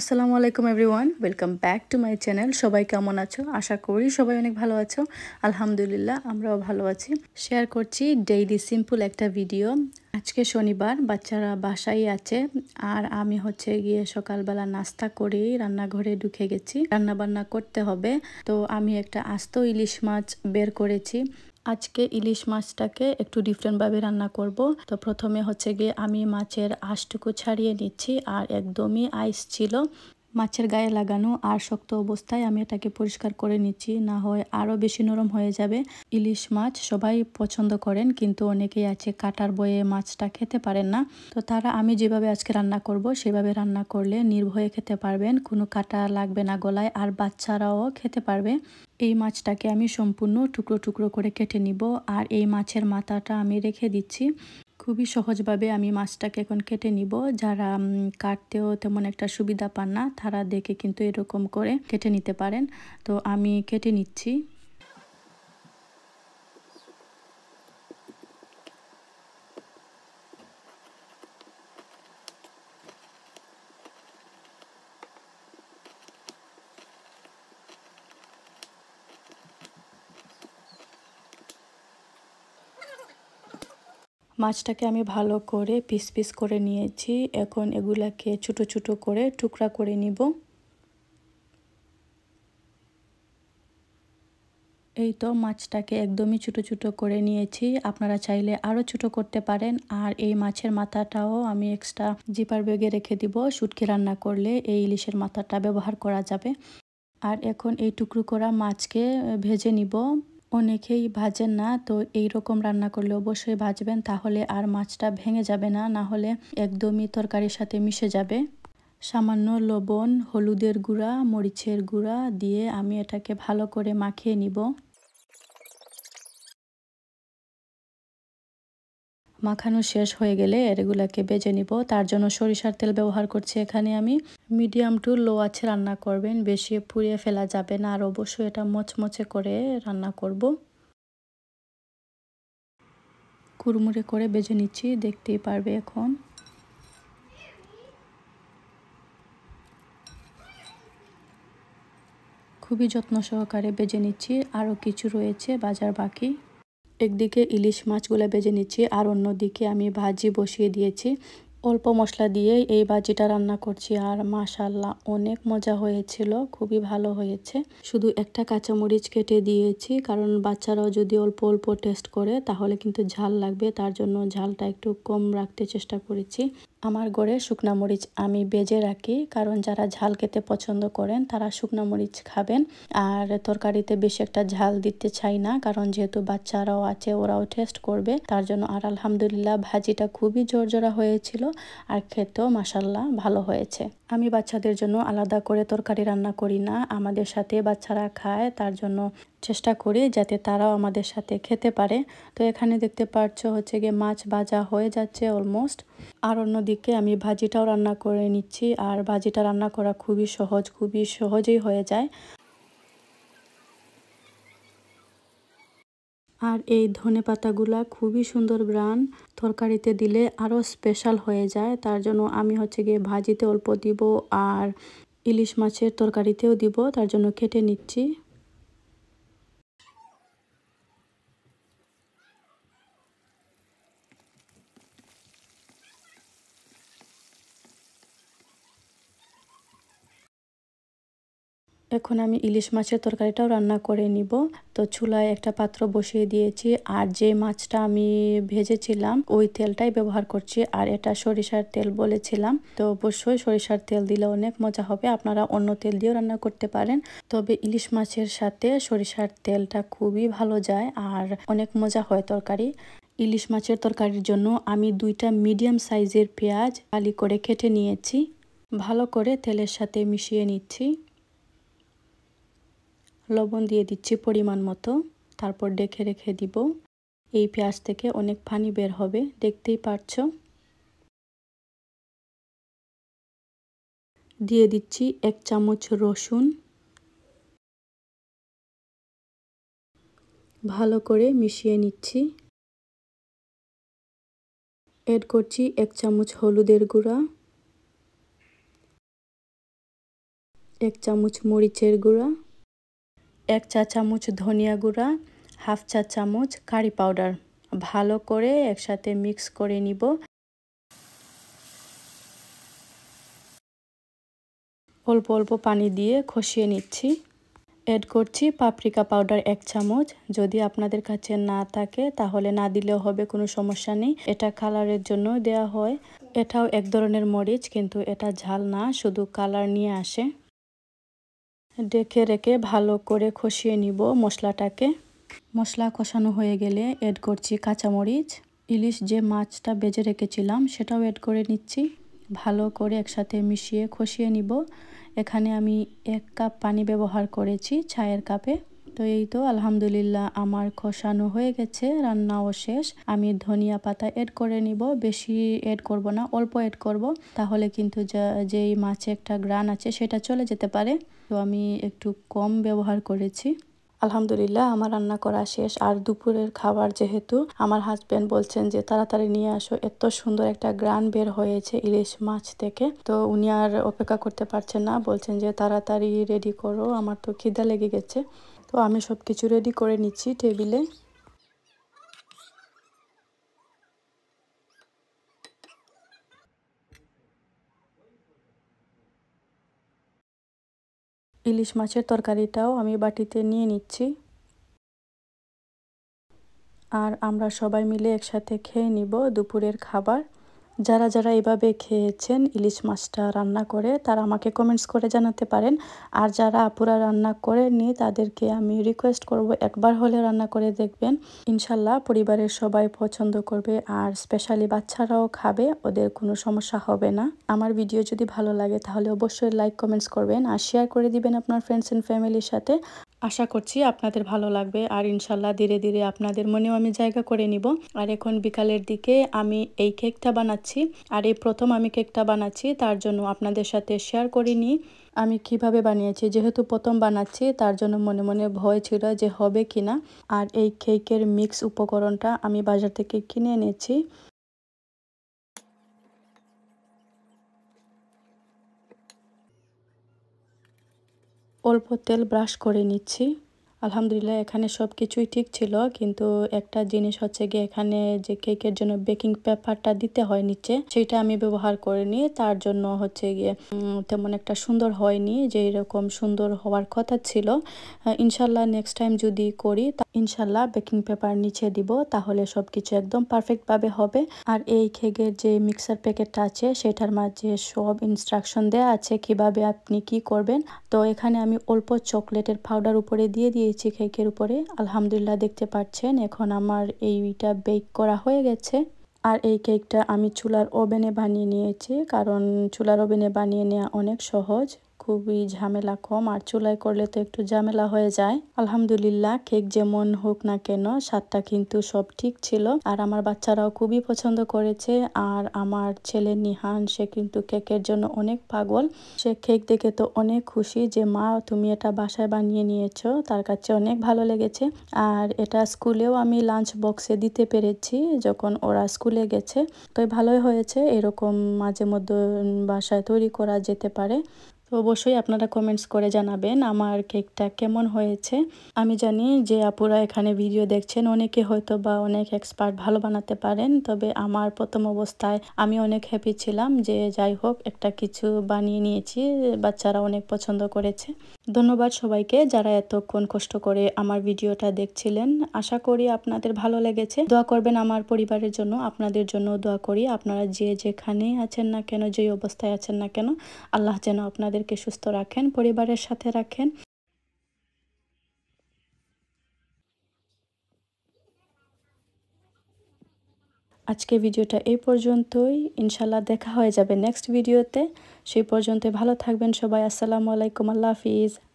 আসসালামু আলাইকুম everyone welcome back to my channel সবাই কেমন আছো আশা করি সবাই অনেক ভালো আছো আলহামদুলিল্লাহ আমরাও ভালো আছি শেয়ার করছি ডেইলি সিম্পল একটা ভিডিও আজকে শনিবার বাচ্চারা বাসায় আছে আর আমি হচ্ছে গিয়ে সকালবেলা নাস্তা করেই রান্নাঘরে ঢুকে গেছি রান্না বান্না করতে হবে তো আমি একটা আস্ত ইলিশ মাছ বের করেছি আজকে ইলিশ মাছটাকে একটু ডিফারেন্টভাবে রান্না করব তো প্রথমে হচ্ছে গিয়ে আমি মাছের আঁশটুকু ছাড়িয়ে নিচ্ছি আর একদমই আইস ছিল মাছের গায়ে লাগানো আর শক্ত অবস্থায় আমি এটাকে পরিষ্কার করে নিচ্ছি না হয় আরও বেশি নরম হয়ে যাবে ইলিশ মাছ সবাই পছন্দ করেন কিন্তু অনেকেই আছে কাটার বয়ে মাছটা খেতে পারেন না তো তারা আমি যেভাবে আজকে রান্না করব সেভাবে রান্না করলে নির্ভয়ে খেতে পারবেন কোনো কাটা লাগবে না গলায় আর বাচ্চারাও খেতে পারবে এই মাছটাকে আমি সম্পূর্ণ টুকরো টুকরো করে কেটে নিব আর এই মাছের মাথাটা আমি রেখে দিচ্ছি খুবই সহজভাবে আমি মাছটাকে এখন কেটে নিব যারা কাটতেও তেমন একটা সুবিধা পান না তারা দেখে কিন্তু এরকম করে কেটে নিতে পারেন তো আমি কেটে নিচ্ছি মাছটাকে আমি ভালো করে পিস পিস করে নিয়েছি এখন এগুলাকে ছোট ছোট করে টুকরা করে নিব এই তো মাছটাকে একদমই ছোট ছোট করে নিয়েছি আপনারা চাইলে আরও ছোট করতে পারেন আর এই মাছের মাথাটাও আমি এক্সট্রা জিপার ব্যাগে রেখে দিব সুটকি রান্না করলে এই ইলিশের মাথাটা ব্যবহার করা যাবে আর এখন এই টুকরো করা মাছকে ভেজে নিব অনেকেই ভাজেন না তো এই রকম রান্না করলে অবশ্যই ভাজবেন তাহলে আর মাছটা ভেঙে যাবে না না হলে একদমই তরকারির সাথে মিশে যাবে সামান্য লবণ হলুদের গুঁড়া মরিচের গুঁড়া দিয়ে আমি এটাকে ভালো করে মাখিয়ে নিব মাখানো শেষ হয়ে গেলে এরগুলাকে বেজে নিব তার জন্য সরিষার তেল ব্যবহার করছি এখানে আমি মিডিয়াম টু লো আছে রান্না করবেন বেশি পুড়িয়ে ফেলা যাবে না আর অবশ্যই এটা মচমচে করে রান্না করব কুড়মুড়ে করে বেজে নিচ্ছি দেখতেই পারবে এখন খুবই যত্ন সহকারে বেজে নিচ্ছি আরও কিছু রয়েছে বাজার বাকি একদিকে ইলিশ মাছগুলো ভেজে নিচ্ছি আর অন্যদিকে আমি ভাজি বসিয়ে দিয়েছি অল্প মশলা দিয়ে এই ভাজিটা রান্না করছি আর মাশাল্লাহ অনেক মজা হয়েছিল খুবই ভালো হয়েছে শুধু একটা কাঁচামরিচ কেটে দিয়েছি কারণ বাচ্চারাও যদি অল্প অল্প টেস্ট করে তাহলে কিন্তু ঝাল লাগবে তার জন্য ঝালটা একটু কম রাখতে চেষ্টা করেছি আমার ঘরে শুকনা মরিচ আমি বেজে রাখি কারণ যারা ঝাল খেতে পছন্দ করেন তারা শুকনা মরিচ খাবেন আর তরকারিতে বেশি একটা ঝাল দিতে চাই না কারণ যেহেতু বাচ্চারাও আছে ওরাও টেস্ট করবে তার জন্য আর আলহামদুলিল্লাহ ভাজিটা খুবই জোরজোরা হয়েছিল আর খেতেও মাসাল্লাহ ভালো হয়েছে আমি বাচ্চাদের জন্য আলাদা করে তরকারি রান্না করি না আমাদের সাথে বাচ্চারা খায় তার জন্য চেষ্টা করি যাতে তারাও আমাদের সাথে খেতে পারে তো এখানে দেখতে পাচ্ছ হচ্ছে গিয়ে মাছ ভাজা হয়ে যাচ্ছে অলমোস্ট আর অন্যদিকে আমি ভাজিটাও রান্না করে নিচ্ছি আর ভাজিটা রান্না করা খুবই সহজ খুবই সহজেই হয়ে যায় আর এই ধনে পাতাগুলা খুবই সুন্দর ব্রান তরকারিতে দিলে আরও স্পেশাল হয়ে যায় তার জন্য আমি হচ্ছে গিয়ে ভাজিতে অল্প দিব আর ইলিশ মাছের তরকারিতেও দিব তার জন্য কেটে নিচ্ছি এখন আমি ইলিশ মাছের তরকারিটাও রান্না করে নিব তো চুলায় একটা পাত্র বসিয়ে দিয়েছি আর যে মাছটা আমি ভেজেছিলাম ওই তেলটাই ব্যবহার করছি আর এটা সরিষার তেল বলেছিলাম তো অবশ্যই সরিষার তেল দিলে অনেক মজা হবে আপনারা অন্য তেল দিয়েও রান্না করতে পারেন তবে ইলিশ মাছের সাথে সরিষার তেলটা খুবই ভালো যায় আর অনেক মজা হয় তরকারি ইলিশ মাছের তরকারির জন্য আমি দুইটা মিডিয়াম সাইজের পেঁয়াজ কালি করে কেটে নিয়েছি ভালো করে তেলের সাথে মিশিয়ে নিচ্ছি লবণ দিয়ে দিচ্ছি পরিমাণ মতো তারপর ডেকে রেখে দিব এই পেঁয়াজ থেকে অনেক পানি বের হবে দেখতেই পাচ্ছ দিয়ে দিচ্ছি এক চামচ রসুন ভালো করে মিশিয়ে নিচ্ছি এড করছি এক চামচ হলুদের গুঁড়া এক চামচ মরিচের গুঁড়া এক চা চামচ ধনিয়া গুঁড়া হাফ চা চামচ কারি পাউডার ভালো করে একসাথে মিক্স করে নিব অল্প অল্প পানি দিয়ে খসিয়ে নিচ্ছি অ্যাড করছি পাপরিকা পাউডার এক চামচ যদি আপনাদের কাছে না থাকে তাহলে না দিলেও হবে কোনো সমস্যা নেই এটা কালারের জন্য দেয়া হয় এটাও এক ধরনের মরিচ কিন্তু এটা ঝাল না শুধু কালার নিয়ে আসে ডেকে রেখে ভালো করে কষিয়ে নিব মশলাটাকে মশলা কষানো হয়ে গেলে এড করছি কাঁচামরিচ ইলিশ যে মাছটা বেজে রেখেছিলাম সেটাও এড করে নিচ্ছি ভালো করে একসাথে মিশিয়ে কষিয়ে নিব এখানে আমি এক কাপ পানি ব্যবহার করেছি চায়ের কাপে তো এই তো আলহামদুলিল্লাহ আমার খসানো হয়ে গেছে রান্নাও শেষ আমি ধনিয়া পাতা এড করে নিব বেশি এড করব না অল্প এড করব তাহলে কিন্তু যেই মাছে একটা গ্রান আছে সেটা চলে যেতে পারে তো আমি একটু কম ব্যবহার করেছি আলহামদুলিল্লাহ আমার রান্না করা শেষ আর দুপুরের খাবার যেহেতু আমার হাজব্যান্ড বলছেন যে তাড়াতাড়ি নিয়ে আসো এত সুন্দর একটা গ্রান বের হয়েছে ইলিশ মাছ থেকে তো উনি আর অপেক্ষা করতে পারছেন না বলছেন যে তাড়াতাড়ি রেডি করো আমার তো খিদা লেগে গেছে তো আমি সব কিছু রেডি করে নিচ্ছি টেবিলে ইলিশ মাছের তরকারিটাও আমি বাটিতে নিয়ে নিচ্ছি আর আমরা সবাই মিলে একসাথে খেয়ে নিব দুপুরের খাবার যারা যারা এভাবে খেয়েছেন ইলিশ মাছটা রান্না করে তারা আমাকে কমেন্টস করে জানাতে পারেন আর যারা আপুরা রান্না করেননি তাদেরকে আমি রিকোয়েস্ট করব একবার হলে রান্না করে দেখবেন ইনশাল্লাহ পরিবারের সবাই পছন্দ করবে আর স্পেশালি বাচ্চারাও খাবে ওদের কোনো সমস্যা হবে না আমার ভিডিও যদি ভালো লাগে তাহলে অবশ্যই লাইক কমেন্টস করবেন আর শেয়ার করে দিবেন আপনার ফ্রেন্ডস অ্যান্ড ফ্যামিলির সাথে আশা করছি আপনাদের ভালো লাগবে আর ইনশাল্লাহ ধীরে ধীরে আপনাদের মনেও আমি জায়গা করে নিব আর এখন বিকালের দিকে আমি এই কেকটা বানাচ্ছি আর এই প্রথম আমি কেকটা বানাচ্ছি তার জন্য আপনাদের সাথে শেয়ার করিনি আমি কিভাবে বানিয়েছি যেহেতু প্রথম বানাচ্ছি তার জন্য মনে মনে ভয় ছিল যে হবে কিনা আর এই কেকের মিক্স উপকরণটা আমি বাজার থেকে কিনে এনেছি অল্প তেল ব্রাশ করে নিচ্ছি আলহামদুলিল্লাহ এখানে সব কিছুই ঠিক ছিল কিন্তু একটা জিনিস হচ্ছে গিয়ে এখানে যে কেকের জন্য বেকিং পেপারটা দিতে হয় নিচে সেটা আমি ব্যবহার করিনি তার জন্য হচ্ছে গিয়ে তেমন একটা সুন্দর হয়নি যে এরকম সুন্দর হওয়ার কথা ছিল ইনশাল্লাহ নেক্সট টাইম যদি করি ইনশাল্লাহ বেকিং পেপার নিচে দিব তাহলে সব কিছু একদম পারফেক্টভাবে হবে আর এই কেকের যে মিক্সার প্যাকেটটা আছে সেটার মাঝে সব ইনস্ট্রাকশন দেয়া আছে কিভাবে আপনি কি করবেন তো এখানে আমি অল্প চকলেটের পাউডার উপরে দিয়ে দিয়ে দিয়েছি কেকের উপরে আলহামদুলিল্লাহ দেখতে পাচ্ছেন এখন আমার এইটা বেক করা হয়ে গেছে আর এই কেকটা আমি চুলার ওভেনে বানিয়ে নিয়েছি কারণ চুলার ওভেনে বানিয়ে নেওয়া অনেক সহজ খুবই ঝামেলা কম আর চুলায় করলে তো একটু ঝামেলা হয়ে যায় আলহামদুলিল্লাহ কেক যেমন হোক না কেন স্বাদটা কিন্তু সব ঠিক ছিল আর আমার বাচ্চারাও খুবই পছন্দ করেছে আর আমার ছেলে নিহান সে কিন্তু কেকের জন্য অনেক পাগল সে কেক দেখে তো অনেক খুশি যে মা তুমি এটা বাসায় বানিয়ে নিয়েছ তার কাছে অনেক ভালো লেগেছে আর এটা স্কুলেও আমি লাঞ্চ বক্সে দিতে পেরেছি যখন ওরা স্কুলে গেছে তো ভালোই হয়েছে এরকম মাঝে মধ্যে বাসায় তৈরি করা যেতে পারে অবশ্যই আপনারা কমেন্টস করে জানাবেন আমার কেকটা কেমন হয়েছে আমি জানি যে আপুরা এখানে ভিডিও দেখছেন অনেকে হয়তো বা অনেক এক্সপার্ট ভালো বানাতে পারেন তবে আমার প্রথম অবস্থায় আমি অনেক হ্যাপি ছিলাম যে যাই হোক একটা কিছু বানিয়ে নিয়েছি বাচ্চারা অনেক পছন্দ করেছে ধন্যবাদ সবাইকে যারা এতক্ষণ কষ্ট করে আমার ভিডিওটা দেখছিলেন আশা করি আপনাদের ভালো লেগেছে দোয়া করবেন আমার পরিবারের জন্য আপনাদের জন্য দোয়া করি আপনারা যে যেখানে আছেন না কেন যে অবস্থায় আছেন না কেন আল্লাহ যেন আপনাদের আমাদেরকে সুস্থ রাখেন পরিবারের সাথে রাখেন আজকে ভিডিওটা এই পর্যন্তই ইনশাল্লাহ দেখা হয়ে যাবে নেক্সট ভিডিওতে সেই পর্যন্ত ভালো থাকবেন সবাই আসসালামু আলাইকুম আল্লাহ হাফিজ